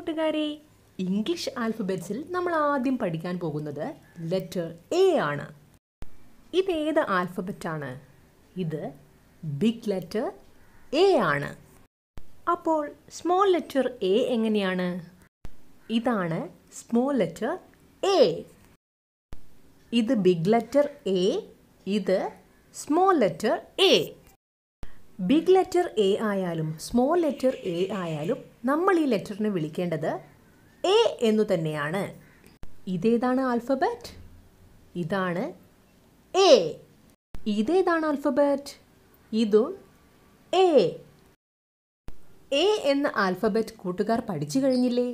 കൂട്ടുകാരെ ഇംഗ്ലീഷ് ആൽഫബറ്റ്സിൽ നമ്മൾ ആദ്യം പഠിക്കാൻ പോകുന്നത് ലെറ്റർ എ ആണ് ഇത് ഏത് ആൽഫബറ്റാണ് ഇത് ബിഗ് ലെറ്റർ എ ആണ് അപ്പോൾ സ്മോൾ ലെറ്റർ എ എങ്ങനെയാണ് ഇതാണ് സ്മോൾ ലെറ്റർ എ ഇത് ബിഗ് ലെറ്റർ എ ഇത് small letter A big letter A ആയാലും സ്മോൾ ലെറ്റർ എ ആയാലും നമ്മൾ ഈ ലെറ്ററിനെ വിളിക്കേണ്ടത് എ എന്നു തന്നെയാണ് ഇതേതാണ് ആൽഫബറ്റ് ഇതാണ് എ ഇതേതാണ് ആൽഫബറ്റ് ഇതും എ എ എന്ന ആൽഫബറ്റ് കൂട്ടുകാർ പഠിച്ചു കഴിഞ്ഞില്ലേ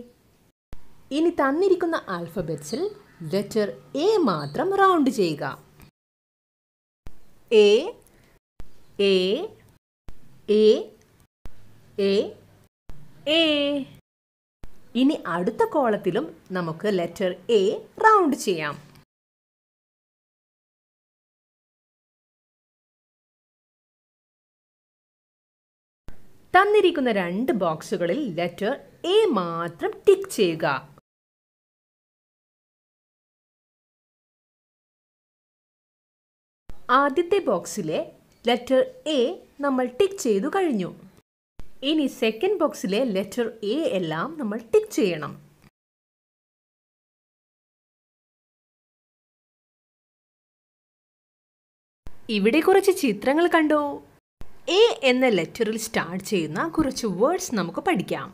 ഇനി തന്നിരിക്കുന്ന ആൽഫബറ്റ്സിൽ ലെറ്റർ എ മാത്രം റൗണ്ട് ചെയ്യുക A A A A A ഇനി അടുത്ത കോളത്തിലും നമുക്ക് ലെറ്റർ എ റൗണ്ട് ചെയ്യാം തന്നിരിക്കുന്ന രണ്ട് ബോക്സുകളിൽ ലെറ്റർ എ മാത്രം ടിക്ക് ചെയ്യുക ആദ്യത്തെ ബോക്സിലെ ലെറ്റർ എ നമ്മൾ ടിക്ക് ചെയ്തു കഴിഞ്ഞു ഇനി സെക്കൻഡ് ബോക്സിലെ ലെറ്റർ എ എല്ലാം നമ്മൾ ടിക്ക് ചെയ്യണം ഇവിടെ കുറച്ച് ചിത്രങ്ങൾ കണ്ടോ എ എന്ന ലെറ്ററിൽ സ്റ്റാർട്ട് ചെയ്യുന്ന കുറച്ച് വേർഡ്സ് നമുക്ക് പഠിക്കാം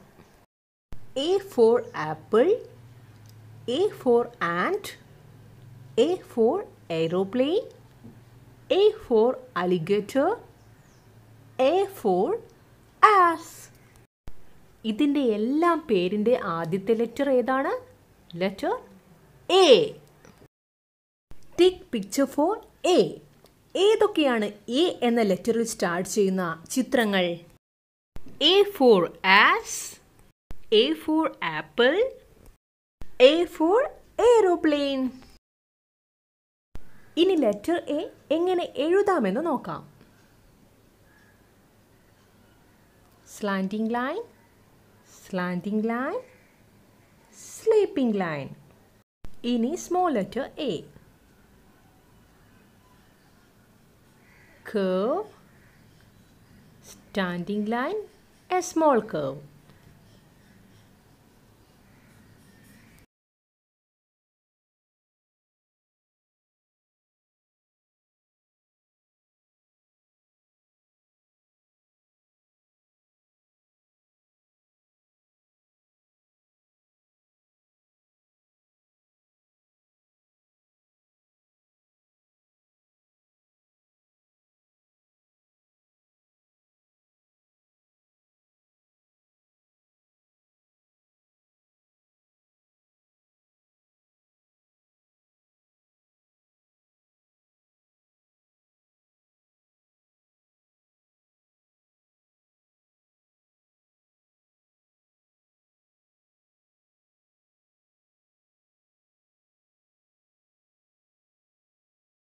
A for apple A for ant A for aeroplane A for alligator A for glass ഇതിൻ്റെ എല്ലാം പേരിൻ്റെ ആദ്യത്തെ ലെറ്റർ ഏതാണ് letter A take picture for A ഏതൊക്കെയാണ് എ എന്ന ലെറ്ററിൽ സ്റ്റാർട്ട് ചെയ്യുന്ന ചിത്രങ്ങൾ A for ass A for apple A for aeroplane ഇനി ലെറ്റർ എ എങ്ങനെ എഴുതാമെന്ന് നോക്കാം slanting line, slanting line, sleeping line. Any small letter A. Curve, standing line, a small curve.